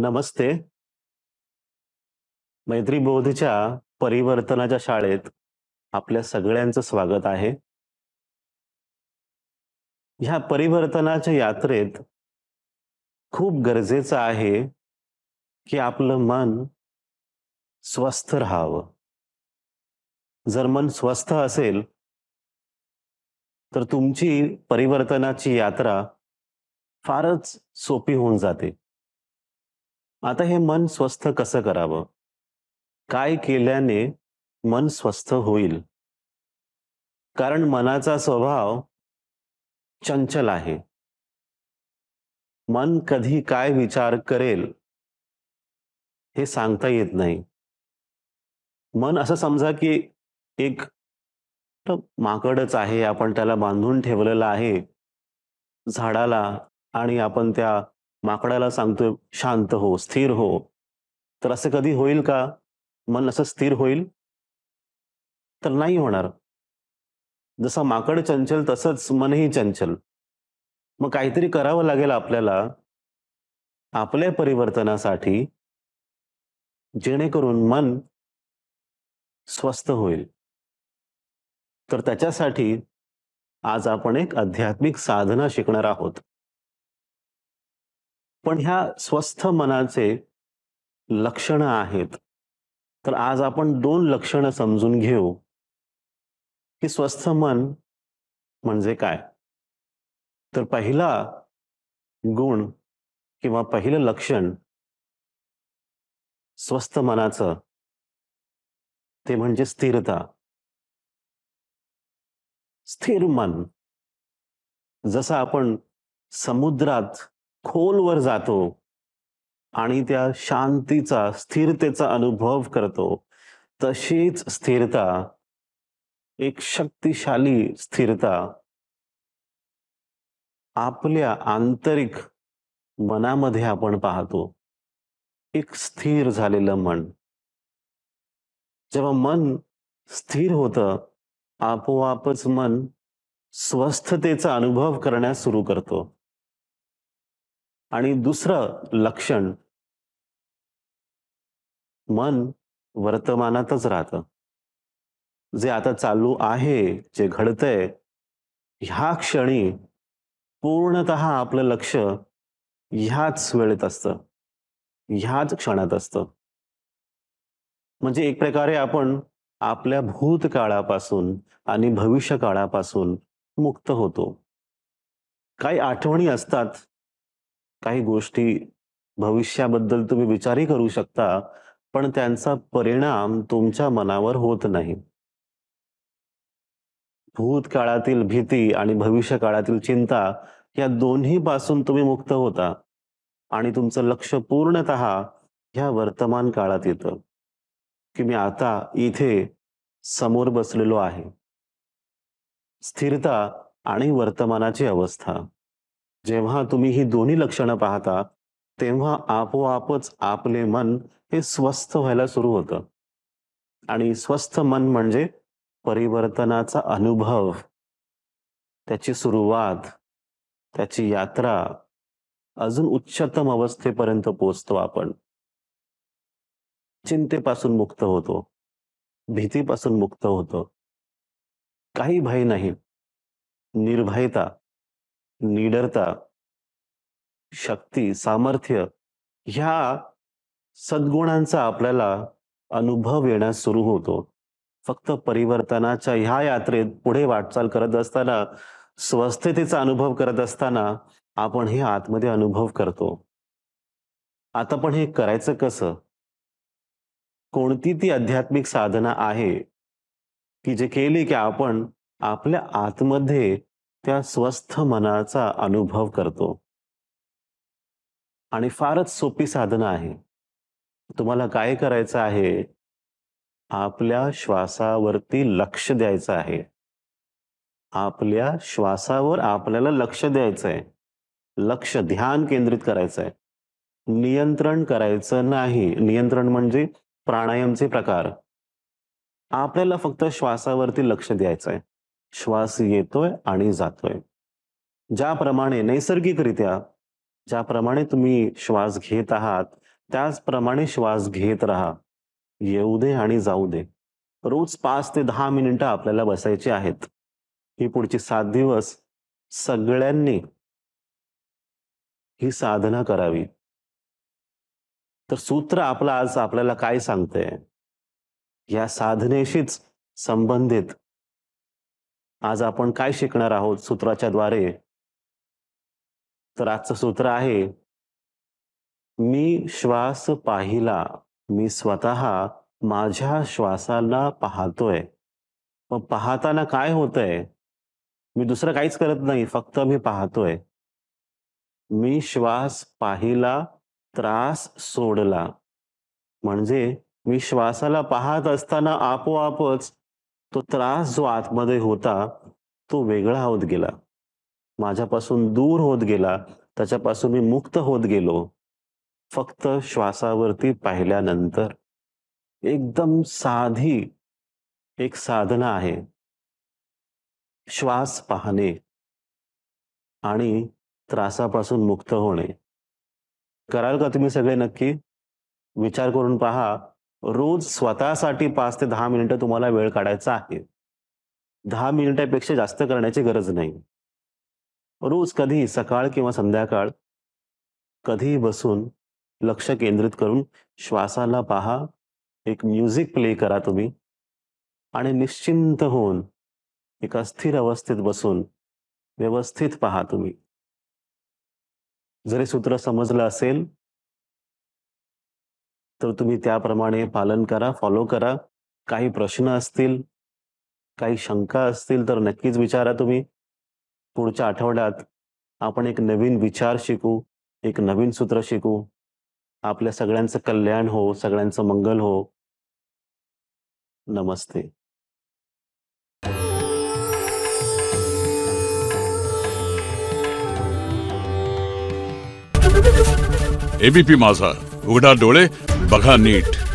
नमस्ते मैत्री बोधच्या परिवर्तनाच्या शाळेत आपल्या सगळ्यांचं स्वागत आहे ह्या परिवर्तनाच्या यात्रेत खूप गरजेचं आहे की आपलं मन स्वस्थ राहावं जर मन स्वस्थ असेल तर तुमची परिवर्तनाची यात्रा फारच सोपी होऊन जाते आता हे मन स्वस्थ कसं करावं काय केल्याने मन स्वस्थ होईल कारण मनाचा स्वभाव चंचल आहे मन कधी काय विचार करेल हे सांगता येत नाही मन असं समजा की एक माकडच आहे आपण त्याला बांधून ठेवलेलं आहे झाडाला आणि आपण त्या माकडाला सांगतोय शांत हो स्थिर हो तर असं कधी होईल का मन असं स्थिर होईल तर नाही होणार जसं माकड चंचल तसंच मनही चंचल मग काहीतरी करावं लागेल आपल्याला आपल्या परिवर्तनासाठी जेणेकरून मन स्वस्थ होईल तर त्याच्यासाठी आज आपण एक आध्यात्मिक साधना शिकणार आहोत पण ह्या स्वस्थ मनाचे लक्षणं आहेत तर आज आपण दोन लक्षणं समजून घेऊ की स्वस्थ मन म्हणजे काय तर पहिला गुण किंवा पहिलं लक्षण स्वस्थ मनाचं ते म्हणजे स्थिरता स्थिर मन जसं आपण समुद्रात खोलवर जातो आणि त्या शांतीचा स्थिरतेचा अनुभव करतो तशीच स्थिरता एक शक्तिशाली स्थिरता आपल्या आंतरिक मनामध्ये आपण पाहतो एक स्थिर झालेलं मन जेव्हा मन स्थिर होतं आपोआपच मन स्वस्थतेचा अनुभव करण्यास सुरू करतो आणि दुसरं लक्षण मन वर्तमानातच राहतं जे आता चालू आहे जे घडतंय ह्या क्षणी पूर्णत आपलं लक्ष ह्याच वेळेत असतं ह्याच क्षणात असतं म्हणजे एक प्रकारे आपण आपल्या भूतकाळापासून आणि भविष्य काळापासून मुक्त होतो काही आठवणी असतात काही गोष्टी भविष्याबद्दल तुम्ही विचारही करू शकता, पण त्यांचा परिणाम तुमच्या मनावर होत नाही. भूतकाळातील भीती आणि भविष्य काळातील चिंता या दोन्ही पासून तुम्ही मुक्त होता आणि तुमचं लक्ष पूर्णतः ह्या वर्तमान काळात येतं, की मी आता इथे समोर बसलेलो आहे. स्थिरता आणि वर्तमानाची अवस्था. जेव्हा तुम्ही ही दोन्ही लक्षणं पाहता तेव्हा आपोआपच आपले मन हे स्वस्थ व्हायला सुरू होतं आणि स्वस्थ मन म्हणजे परिवर्तनाचा अनुभव त्याची सुरुवात त्याची यात्रा अजून उच्चतम अवस्थेपर्यंत पोचतो आपण चिंतेपासून मुक्त होतो भीतीपासून मुक्त होतो काही भय नाही निर्भयता निडरता शक्ती सामर्थ्य ह्या सद्गुणांचा आपल्याला अनुभव येण्यास सुरू होतो फक्त परिवर्तनाच्या ह्या यात्रेत पुढे वाटचाल करत असताना स्वस्थतेचा अनुभव करत असताना आपण हे आतमध्ये अनुभव करतो आता पण हे करायचं कसं कोणती ती आध्यात्मिक साधना आहे की जे केली की आपण आपल्या आतमध्ये त्या स्वस्थ मनाचा अनुभव करतो आणि फारच सोपी साधना आहे तुम्हाला काय करायचं आहे आपल्या श्वासावरती लक्ष द्यायचं आहे आपल्या श्वासावर आपल्याला लक्ष द्यायचं आहे लक्ष ध्यान केंद्रित करायचं आहे नियंत्रण करायचं नाही नियंत्रण म्हणजे प्राणायामचे प्रकार आपल्याला फक्त श्वासावरती लक्ष द्यायचं आहे श्वास येतोय आणि जातोय ज्याप्रमाणे नैसर्गिकरित्या ज्याप्रमाणे तुम्ही श्वास घेत आहात त्याचप्रमाणे श्वास घेत राहा येऊ दे आणि जाऊ दे रोज पाच ते दहा मिनिटं आपल्याला बसायची आहेत ही पुढची सात दिवस सगळ्यांनी ही साधना करावी तर सूत्र आपलं आज आपल्याला काय सांगतंय या साधनेशीच संबंधित आज आपण काय शिकणार आहोत सूत्राच्या द्वारे तर आजचं सूत्र आहे मी श्वास पाहिला मी स्वतः माझ्या श्वासाला पाहतोय मग पाहताना काय होतंय मी दुसरं काहीच करत नाही फक्त मी पाहतोय मी श्वास पाहिला त्रास सोडला म्हणजे मी श्वासाला पाहत असताना आपोआपच तो त्रास जो आतमध्ये होता तो वेगळा होत गेला माझ्यापासून दूर होत गेला त्याच्यापासून मी मुक्त होत गेलो फक्त श्वासावरती पाहिल्यानंतर एकदम साधी एक साधना आहे श्वास पाहणे आणि त्रासापासून मुक्त होणे कराल का तुम्ही सगळे नक्की विचार करून पहा रोज स्वतःसाठी पाच ते दहा मिनिटं तुम्हाला वेळ काढायचा आहे दहा मिनिटापेक्षा जास्त करण्याची गरज नाही रोज कधी सकाळ किंवा संध्याकाळ कधीही बसून लक्ष केंद्रित करून श्वासाला पहा एक म्युझिक प्ले करा तुम्ही आणि निश्चिंत होऊन एका स्थिर अवस्थेत बसून व्यवस्थित पहा तुम्ही जरी सूत्र समजलं असेल तर तुम्ही त्याप्रमाणे पालन करा फॉलो करा काही प्रश्न असतील काही शंका असतील तर नक्कीच विचारा तुम्ही पुढच्या आठवड्यात आपण एक नवीन विचार शिकू एक नवीन सूत्र शिकू आपल्या सगळ्यांचं कल्याण हो सगळ्यांचं मंगल हो नमस्ते एबीपी माझा उघडा डोळे बघा नीट